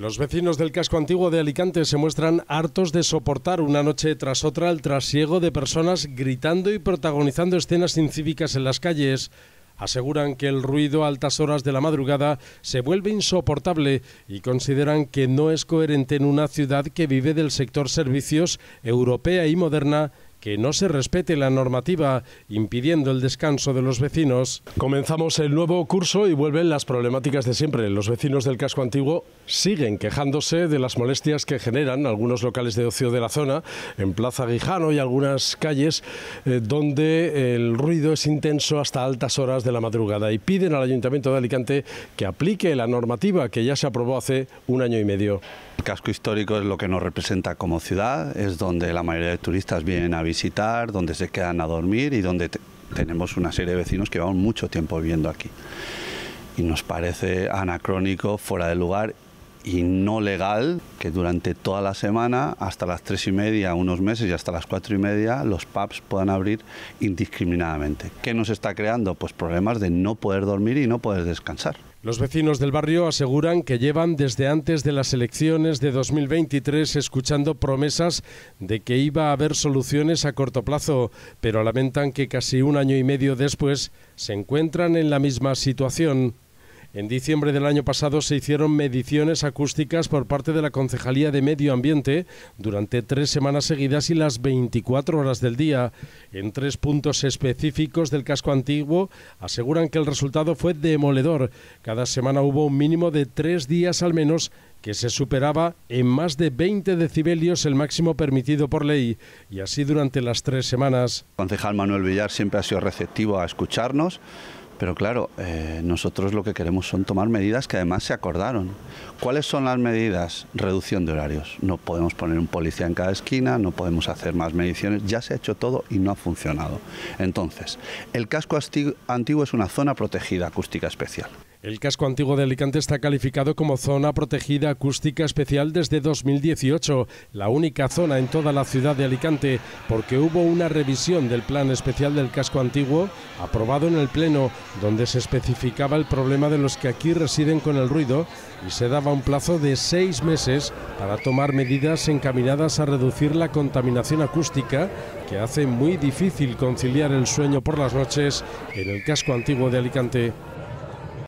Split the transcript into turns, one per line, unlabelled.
Los vecinos del casco antiguo de Alicante se muestran hartos de soportar una noche tras otra el trasiego de personas gritando y protagonizando escenas incívicas en las calles. Aseguran que el ruido a altas horas de la madrugada se vuelve insoportable y consideran que no es coherente en una ciudad que vive del sector servicios europea y moderna que no se respete la normativa impidiendo el descanso de los vecinos. Comenzamos el nuevo curso y vuelven las problemáticas de siempre. Los vecinos del casco antiguo siguen quejándose de las molestias que generan algunos locales de ocio de la zona, en Plaza Guijano y algunas calles eh, donde el ruido es intenso hasta altas horas de la madrugada y piden al Ayuntamiento de Alicante que aplique la normativa que ya se aprobó hace
un año y medio. El casco histórico es lo que nos representa como ciudad, es donde la mayoría de turistas vienen a vivir visitar, donde se quedan a dormir y donde tenemos una serie de vecinos que llevamos mucho tiempo viviendo aquí. Y nos parece anacrónico, fuera de lugar y no legal que durante toda la semana, hasta las tres y media, unos meses y hasta las cuatro y media, los pubs puedan abrir indiscriminadamente. ¿Qué nos está creando? Pues problemas de no poder dormir y no poder descansar.
Los vecinos del barrio aseguran que llevan desde antes de las elecciones de 2023 escuchando promesas de que iba a haber soluciones a corto plazo, pero lamentan que casi un año y medio después se encuentran en la misma situación. En diciembre del año pasado se hicieron mediciones acústicas por parte de la Concejalía de Medio Ambiente durante tres semanas seguidas y las 24 horas del día. En tres puntos específicos del casco antiguo aseguran que el resultado fue demoledor. Cada semana hubo un mínimo de tres días al menos que se superaba en más de 20 decibelios el máximo permitido por ley, y así
durante las tres semanas. El concejal Manuel Villar siempre ha sido receptivo a escucharnos. Pero claro, eh, nosotros lo que queremos son tomar medidas que además se acordaron. ¿Cuáles son las medidas? Reducción de horarios. No podemos poner un policía en cada esquina, no podemos hacer más mediciones. Ya se ha hecho todo y no ha funcionado. Entonces, el casco antiguo es una zona protegida acústica especial.
El casco antiguo de Alicante está calificado como zona protegida acústica especial desde 2018, la única zona en toda la ciudad de Alicante, porque hubo una revisión del plan especial del casco antiguo aprobado en el Pleno, donde se especificaba el problema de los que aquí residen con el ruido y se daba un plazo de seis meses para tomar medidas encaminadas a reducir la contaminación acústica que hace muy difícil conciliar el sueño por las noches en el casco antiguo de Alicante.